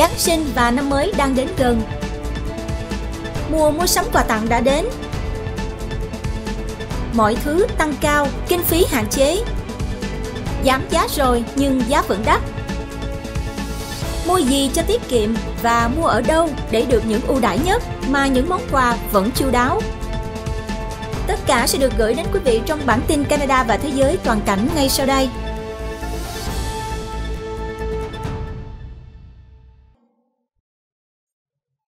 Giáng sinh và năm mới đang đến gần. Mùa mua sắm quà tặng đã đến. Mọi thứ tăng cao, kinh phí hạn chế. Giảm giá rồi nhưng giá vẫn đắt. Mua gì cho tiết kiệm và mua ở đâu để được những ưu đãi nhất mà những món quà vẫn chu đáo. Tất cả sẽ được gửi đến quý vị trong bản tin Canada và Thế giới toàn cảnh ngay sau đây.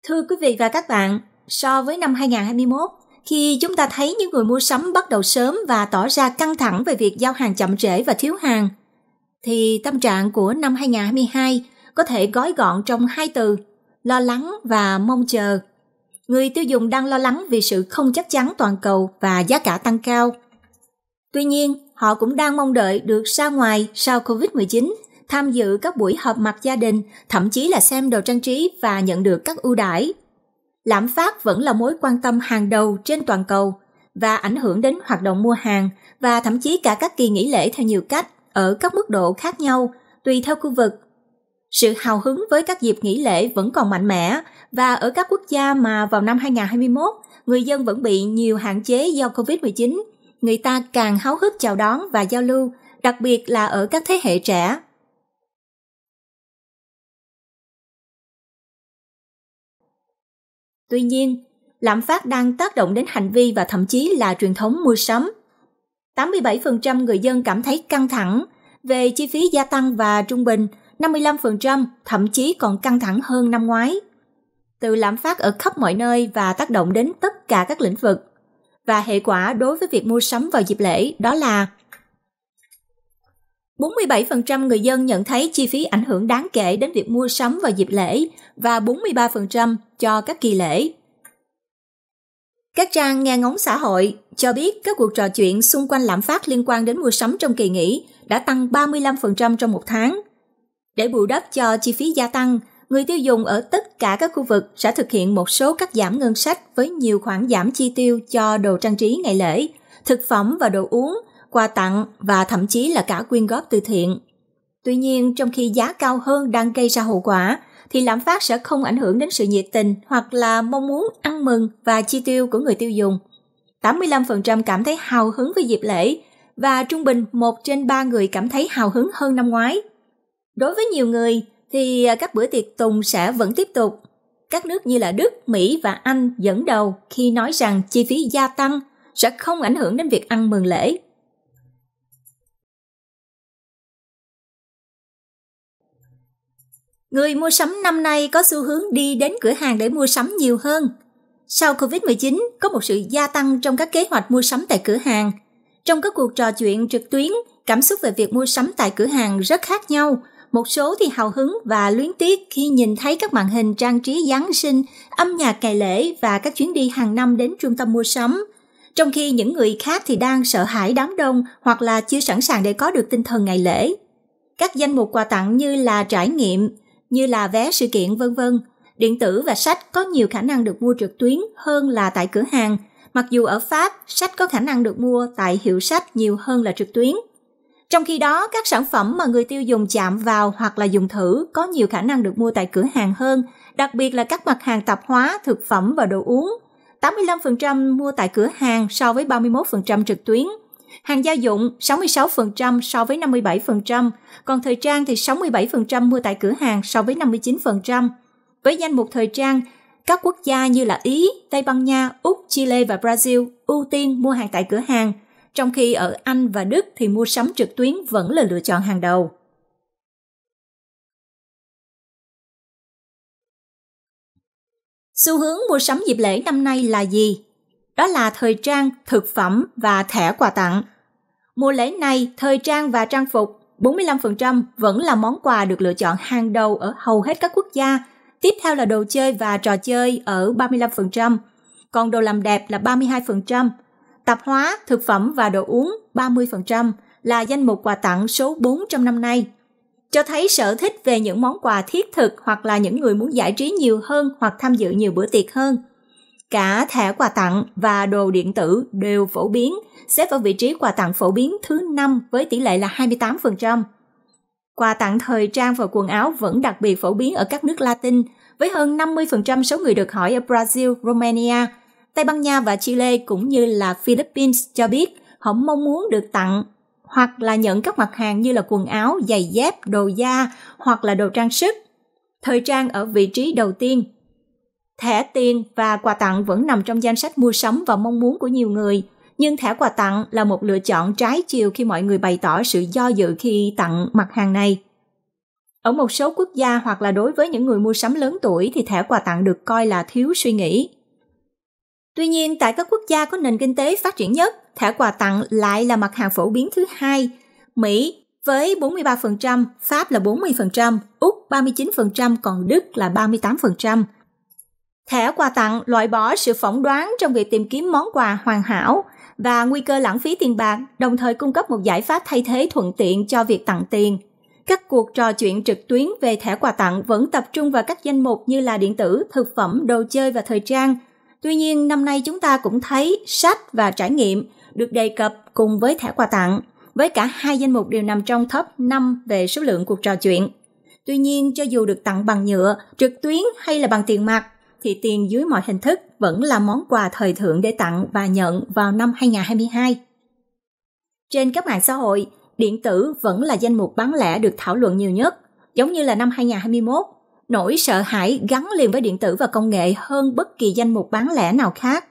Thưa quý vị và các bạn, so với năm 2021, khi chúng ta thấy những người mua sắm bắt đầu sớm và tỏ ra căng thẳng về việc giao hàng chậm trễ và thiếu hàng, thì tâm trạng của năm 2022 có thể gói gọn trong hai từ lo lắng và mong chờ. Người tiêu dùng đang lo lắng vì sự không chắc chắn toàn cầu và giá cả tăng cao. Tuy nhiên, họ cũng đang mong đợi được ra ngoài sau COVID-19 tham dự các buổi họp mặt gia đình, thậm chí là xem đồ trang trí và nhận được các ưu đãi. Lạm phát vẫn là mối quan tâm hàng đầu trên toàn cầu và ảnh hưởng đến hoạt động mua hàng và thậm chí cả các kỳ nghỉ lễ theo nhiều cách ở các mức độ khác nhau, tùy theo khu vực. Sự hào hứng với các dịp nghỉ lễ vẫn còn mạnh mẽ và ở các quốc gia mà vào năm 2021 người dân vẫn bị nhiều hạn chế do Covid-19, người ta càng háo hức chào đón và giao lưu, đặc biệt là ở các thế hệ trẻ. Tuy nhiên, lạm phát đang tác động đến hành vi và thậm chí là truyền thống mua sắm. 87% người dân cảm thấy căng thẳng về chi phí gia tăng và trung bình 55% thậm chí còn căng thẳng hơn năm ngoái. Từ lạm phát ở khắp mọi nơi và tác động đến tất cả các lĩnh vực. Và hệ quả đối với việc mua sắm vào dịp lễ đó là 47% người dân nhận thấy chi phí ảnh hưởng đáng kể đến việc mua sắm vào dịp lễ và 43% cho các kỳ lễ. Các trang nghe ngóng xã hội cho biết các cuộc trò chuyện xung quanh lạm phát liên quan đến mua sắm trong kỳ nghỉ đã tăng 35% trong một tháng. Để bù đắp cho chi phí gia tăng, người tiêu dùng ở tất cả các khu vực sẽ thực hiện một số cắt giảm ngân sách với nhiều khoản giảm chi tiêu cho đồ trang trí ngày lễ, thực phẩm và đồ uống quà tặng và thậm chí là cả quyên góp từ thiện. Tuy nhiên, trong khi giá cao hơn đang gây ra hậu quả, thì lạm phát sẽ không ảnh hưởng đến sự nhiệt tình hoặc là mong muốn ăn mừng và chi tiêu của người tiêu dùng. 85% cảm thấy hào hứng với dịp lễ và trung bình 1 trên 3 người cảm thấy hào hứng hơn năm ngoái. Đối với nhiều người thì các bữa tiệc tùng sẽ vẫn tiếp tục. Các nước như là Đức, Mỹ và Anh dẫn đầu khi nói rằng chi phí gia tăng sẽ không ảnh hưởng đến việc ăn mừng lễ. Người mua sắm năm nay có xu hướng đi đến cửa hàng để mua sắm nhiều hơn. Sau Covid-19, có một sự gia tăng trong các kế hoạch mua sắm tại cửa hàng. Trong các cuộc trò chuyện trực tuyến, cảm xúc về việc mua sắm tại cửa hàng rất khác nhau. Một số thì hào hứng và luyến tiếc khi nhìn thấy các màn hình trang trí Giáng sinh, âm nhạc ngày lễ và các chuyến đi hàng năm đến trung tâm mua sắm. Trong khi những người khác thì đang sợ hãi đám đông hoặc là chưa sẵn sàng để có được tinh thần ngày lễ. Các danh mục quà tặng như là trải nghiệm, như là vé sự kiện vân vân. Điện tử và sách có nhiều khả năng được mua trực tuyến hơn là tại cửa hàng, mặc dù ở Pháp, sách có khả năng được mua tại hiệu sách nhiều hơn là trực tuyến. Trong khi đó, các sản phẩm mà người tiêu dùng chạm vào hoặc là dùng thử có nhiều khả năng được mua tại cửa hàng hơn, đặc biệt là các mặt hàng tạp hóa, thực phẩm và đồ uống. 85% mua tại cửa hàng so với 31% trực tuyến – Hàng gia dụng 66% so với 57%, còn thời trang thì 67% mua tại cửa hàng so với 59%. Với danh mục thời trang, các quốc gia như là Ý, Tây Ban Nha, Úc, Chile và Brazil ưu tiên mua hàng tại cửa hàng, trong khi ở Anh và Đức thì mua sắm trực tuyến vẫn là lựa chọn hàng đầu. Xu hướng mua sắm dịp lễ năm nay là gì? đó là thời trang, thực phẩm và thẻ quà tặng. Mùa lễ này, thời trang và trang phục 45% vẫn là món quà được lựa chọn hàng đầu ở hầu hết các quốc gia. Tiếp theo là đồ chơi và trò chơi ở 35%, còn đồ làm đẹp là 32%, tạp hóa, thực phẩm và đồ uống 30% là danh mục quà tặng số 4 trong năm nay. Cho thấy sở thích về những món quà thiết thực hoặc là những người muốn giải trí nhiều hơn hoặc tham dự nhiều bữa tiệc hơn – Cả thẻ quà tặng và đồ điện tử đều phổ biến, xếp ở vị trí quà tặng phổ biến thứ 5 với tỷ lệ là 28%. Quà tặng thời trang và quần áo vẫn đặc biệt phổ biến ở các nước Latin, với hơn 50% số người được hỏi ở Brazil, Romania, Tây Ban Nha và Chile cũng như là Philippines cho biết họ mong muốn được tặng hoặc là nhận các mặt hàng như là quần áo, giày dép, đồ da hoặc là đồ trang sức. Thời trang ở vị trí đầu tiên Thẻ tiền và quà tặng vẫn nằm trong danh sách mua sắm và mong muốn của nhiều người, nhưng thẻ quà tặng là một lựa chọn trái chiều khi mọi người bày tỏ sự do dự khi tặng mặt hàng này. Ở một số quốc gia hoặc là đối với những người mua sắm lớn tuổi thì thẻ quà tặng được coi là thiếu suy nghĩ. Tuy nhiên, tại các quốc gia có nền kinh tế phát triển nhất, thẻ quà tặng lại là mặt hàng phổ biến thứ hai. Mỹ với 43%, Pháp là 40%, Úc 39%, còn Đức là 38%. Thẻ quà tặng loại bỏ sự phỏng đoán trong việc tìm kiếm món quà hoàn hảo và nguy cơ lãng phí tiền bạc, đồng thời cung cấp một giải pháp thay thế thuận tiện cho việc tặng tiền. Các cuộc trò chuyện trực tuyến về thẻ quà tặng vẫn tập trung vào các danh mục như là điện tử, thực phẩm, đồ chơi và thời trang. Tuy nhiên, năm nay chúng ta cũng thấy sách và trải nghiệm được đề cập cùng với thẻ quà tặng, với cả hai danh mục đều nằm trong top 5 về số lượng cuộc trò chuyện. Tuy nhiên, cho dù được tặng bằng nhựa, trực tuyến hay là bằng tiền mặt, thì tiền dưới mọi hình thức vẫn là món quà thời thượng để tặng và nhận vào năm 2022. Trên các mạng xã hội, điện tử vẫn là danh mục bán lẻ được thảo luận nhiều nhất, giống như là năm 2021, nỗi sợ hãi gắn liền với điện tử và công nghệ hơn bất kỳ danh mục bán lẻ nào khác.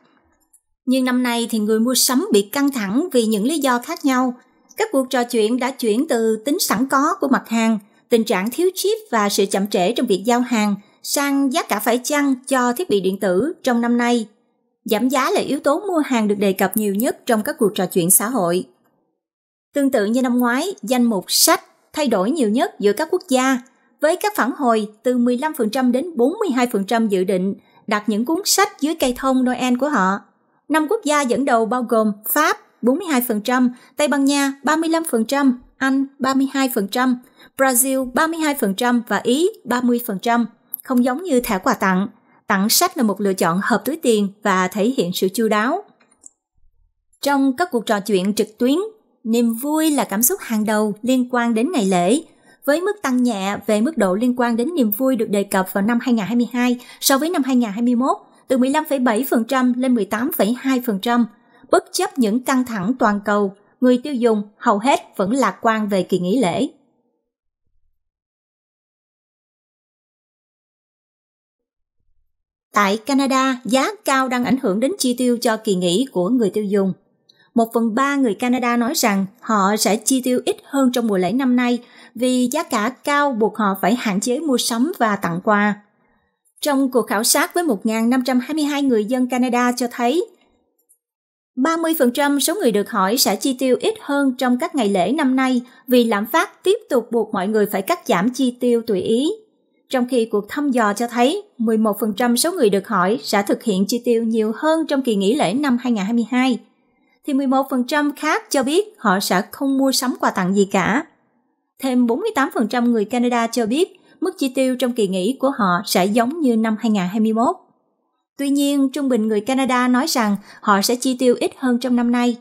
Nhưng năm nay thì người mua sắm bị căng thẳng vì những lý do khác nhau. Các cuộc trò chuyện đã chuyển từ tính sẵn có của mặt hàng, tình trạng thiếu chip và sự chậm trễ trong việc giao hàng – sang giá cả phải chăng cho thiết bị điện tử trong năm nay. Giảm giá là yếu tố mua hàng được đề cập nhiều nhất trong các cuộc trò chuyện xã hội. Tương tự như năm ngoái, danh mục sách thay đổi nhiều nhất giữa các quốc gia, với các phản hồi từ 15% đến 42% dự định đặt những cuốn sách dưới cây thông Noel của họ. Năm quốc gia dẫn đầu bao gồm Pháp 42%, Tây Ban Nha 35%, Anh 32%, Brazil 32% và Ý 30% không giống như thả quà tặng. Tặng sách là một lựa chọn hợp túi tiền và thể hiện sự chu đáo. Trong các cuộc trò chuyện trực tuyến, niềm vui là cảm xúc hàng đầu liên quan đến ngày lễ, với mức tăng nhẹ về mức độ liên quan đến niềm vui được đề cập vào năm 2022 so với năm 2021, từ 15,7% lên 18,2%. Bất chấp những căng thẳng toàn cầu, người tiêu dùng hầu hết vẫn lạc quan về kỳ nghỉ lễ. Tại Canada, giá cao đang ảnh hưởng đến chi tiêu cho kỳ nghỉ của người tiêu dùng. Một phần ba người Canada nói rằng họ sẽ chi tiêu ít hơn trong mùa lễ năm nay vì giá cả cao buộc họ phải hạn chế mua sắm và tặng quà. Trong cuộc khảo sát với 1.522 người dân Canada cho thấy, 30% số người được hỏi sẽ chi tiêu ít hơn trong các ngày lễ năm nay vì lạm phát tiếp tục buộc mọi người phải cắt giảm chi tiêu tùy ý trong khi cuộc thăm dò cho thấy 11% số người được hỏi sẽ thực hiện chi tiêu nhiều hơn trong kỳ nghỉ lễ năm 2022, thì 11% khác cho biết họ sẽ không mua sắm quà tặng gì cả. Thêm 48% người Canada cho biết mức chi tiêu trong kỳ nghỉ của họ sẽ giống như năm 2021. Tuy nhiên, trung bình người Canada nói rằng họ sẽ chi tiêu ít hơn trong năm nay.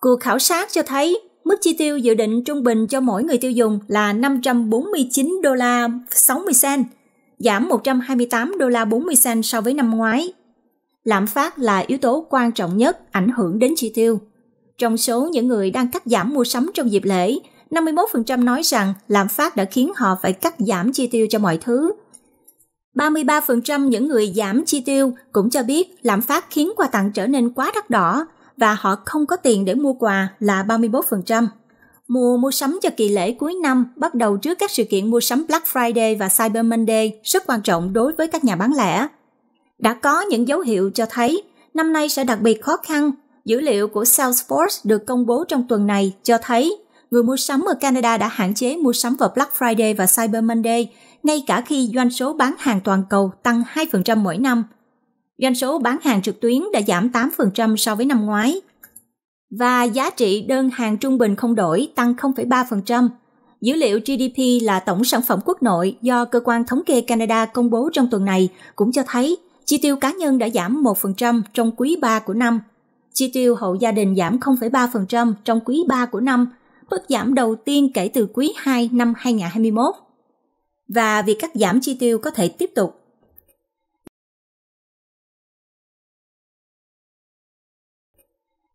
Cuộc khảo sát cho thấy Mức chi tiêu dự định trung bình cho mỗi người tiêu dùng là 549 đô la 60 cent, giảm 128 đô la 40 cent so với năm ngoái. Lạm phát là yếu tố quan trọng nhất ảnh hưởng đến chi tiêu. Trong số những người đang cắt giảm mua sắm trong dịp lễ, 51% nói rằng lạm phát đã khiến họ phải cắt giảm chi tiêu cho mọi thứ. 33% những người giảm chi tiêu cũng cho biết lạm phát khiến quà tặng trở nên quá đắt đỏ và họ không có tiền để mua quà là 31%. Mùa mua sắm cho kỳ lễ cuối năm bắt đầu trước các sự kiện mua sắm Black Friday và Cyber Monday rất quan trọng đối với các nhà bán lẻ. Đã có những dấu hiệu cho thấy năm nay sẽ đặc biệt khó khăn. Dữ liệu của Salesforce được công bố trong tuần này cho thấy người mua sắm ở Canada đã hạn chế mua sắm vào Black Friday và Cyber Monday, ngay cả khi doanh số bán hàng toàn cầu tăng 2% mỗi năm – doanh số bán hàng trực tuyến đã giảm 8% so với năm ngoái và giá trị đơn hàng trung bình không đổi tăng 0,3%. Dữ liệu GDP là tổng sản phẩm quốc nội do cơ quan thống kê Canada công bố trong tuần này cũng cho thấy chi tiêu cá nhân đã giảm 1% trong quý 3 của năm. Chi tiêu hộ gia đình giảm 0,3% trong quý 3 của năm, mức giảm đầu tiên kể từ quý 2 năm 2021. Và việc cắt giảm chi tiêu có thể tiếp tục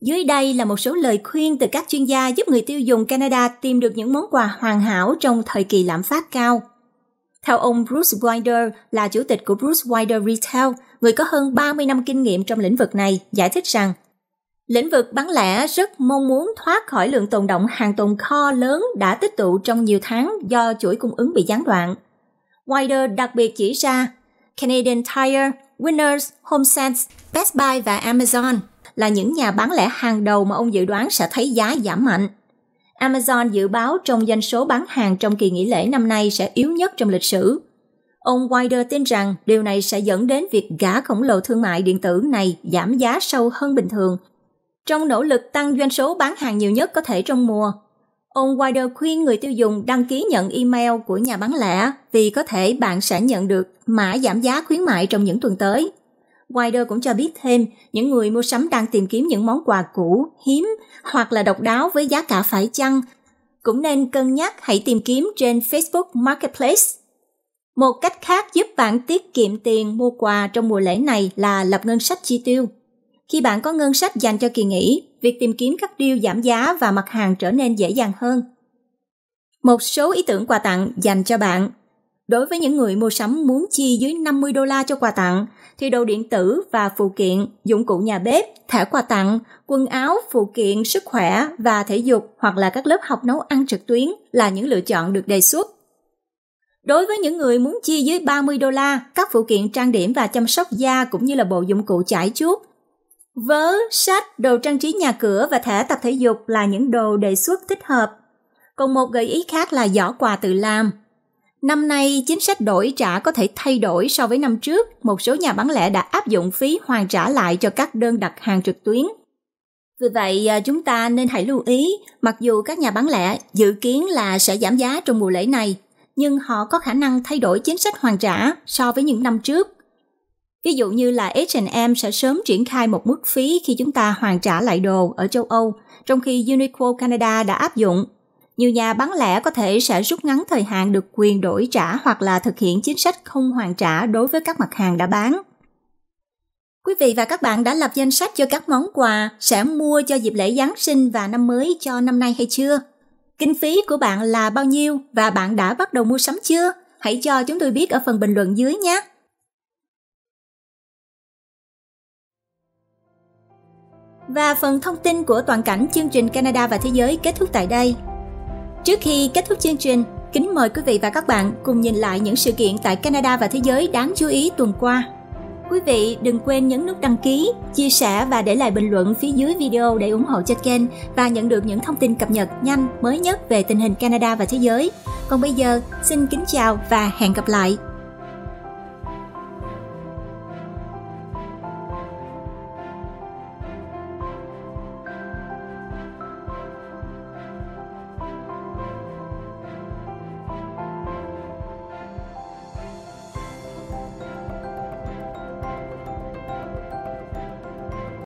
Dưới đây là một số lời khuyên từ các chuyên gia giúp người tiêu dùng Canada tìm được những món quà hoàn hảo trong thời kỳ lạm phát cao. Theo ông Bruce Wider là chủ tịch của Bruce Wider Retail, người có hơn 30 năm kinh nghiệm trong lĩnh vực này, giải thích rằng Lĩnh vực bán lẻ rất mong muốn thoát khỏi lượng tồn động hàng tồn kho lớn đã tích tụ trong nhiều tháng do chuỗi cung ứng bị gián đoạn. Wider đặc biệt chỉ ra Canadian Tire, Winners, HomeSense, Best Buy và Amazon là những nhà bán lẻ hàng đầu mà ông dự đoán sẽ thấy giá giảm mạnh. Amazon dự báo trong doanh số bán hàng trong kỳ nghỉ lễ năm nay sẽ yếu nhất trong lịch sử. Ông Wider tin rằng điều này sẽ dẫn đến việc gã khổng lồ thương mại điện tử này giảm giá sâu hơn bình thường. Trong nỗ lực tăng doanh số bán hàng nhiều nhất có thể trong mùa, ông Wider khuyên người tiêu dùng đăng ký nhận email của nhà bán lẻ vì có thể bạn sẽ nhận được mã giảm giá khuyến mại trong những tuần tới. Wider cũng cho biết thêm, những người mua sắm đang tìm kiếm những món quà cũ, hiếm hoặc là độc đáo với giá cả phải chăng, cũng nên cân nhắc hãy tìm kiếm trên Facebook Marketplace. Một cách khác giúp bạn tiết kiệm tiền mua quà trong mùa lễ này là lập ngân sách chi tiêu. Khi bạn có ngân sách dành cho kỳ nghỉ, việc tìm kiếm các deal giảm giá và mặt hàng trở nên dễ dàng hơn. Một số ý tưởng quà tặng dành cho bạn Đối với những người mua sắm muốn chi dưới 50 đô la cho quà tặng, thì đồ điện tử và phụ kiện, dụng cụ nhà bếp, thẻ quà tặng, quần áo, phụ kiện, sức khỏe và thể dục hoặc là các lớp học nấu ăn trực tuyến là những lựa chọn được đề xuất. Đối với những người muốn chi dưới 30 đô la, các phụ kiện trang điểm và chăm sóc da cũng như là bộ dụng cụ chải chuốt, vớ, sách, đồ trang trí nhà cửa và thẻ tập thể dục là những đồ đề xuất thích hợp. Còn một gợi ý khác là giỏ quà tự làm, Năm nay, chính sách đổi trả có thể thay đổi so với năm trước. Một số nhà bán lẻ đã áp dụng phí hoàn trả lại cho các đơn đặt hàng trực tuyến. Vì vậy, à, chúng ta nên hãy lưu ý, mặc dù các nhà bán lẻ dự kiến là sẽ giảm giá trong mùa lễ này, nhưng họ có khả năng thay đổi chính sách hoàn trả so với những năm trước. Ví dụ như là H&M sẽ sớm triển khai một mức phí khi chúng ta hoàn trả lại đồ ở châu Âu, trong khi Uniqlo Canada đã áp dụng nhiều nhà bán lẻ có thể sẽ rút ngắn thời hạn được quyền đổi trả hoặc là thực hiện chính sách không hoàn trả đối với các mặt hàng đã bán. Quý vị và các bạn đã lập danh sách cho các món quà sẽ mua cho dịp lễ Giáng sinh và năm mới cho năm nay hay chưa? Kinh phí của bạn là bao nhiêu và bạn đã bắt đầu mua sắm chưa? Hãy cho chúng tôi biết ở phần bình luận dưới nhé. Và phần thông tin của toàn cảnh chương trình Canada và Thế giới kết thúc tại đây. Trước khi kết thúc chương trình, kính mời quý vị và các bạn cùng nhìn lại những sự kiện tại Canada và thế giới đáng chú ý tuần qua. Quý vị đừng quên nhấn nút đăng ký, chia sẻ và để lại bình luận phía dưới video để ủng hộ cho kênh và nhận được những thông tin cập nhật nhanh mới nhất về tình hình Canada và thế giới. Còn bây giờ, xin kính chào và hẹn gặp lại!